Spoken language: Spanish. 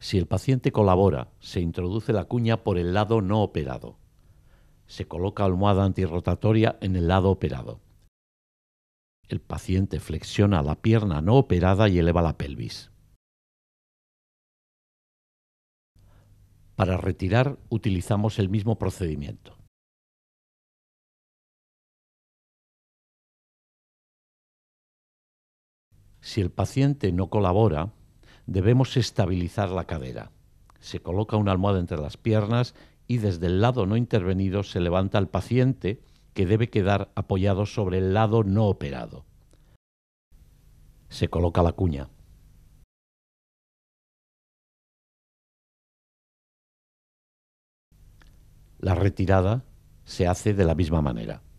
Si el paciente colabora, se introduce la cuña por el lado no operado. Se coloca almohada antirrotatoria en el lado operado. El paciente flexiona la pierna no operada y eleva la pelvis. Para retirar utilizamos el mismo procedimiento. Si el paciente no colabora, Debemos estabilizar la cadera. Se coloca una almohada entre las piernas y desde el lado no intervenido se levanta al paciente que debe quedar apoyado sobre el lado no operado. Se coloca la cuña. La retirada se hace de la misma manera.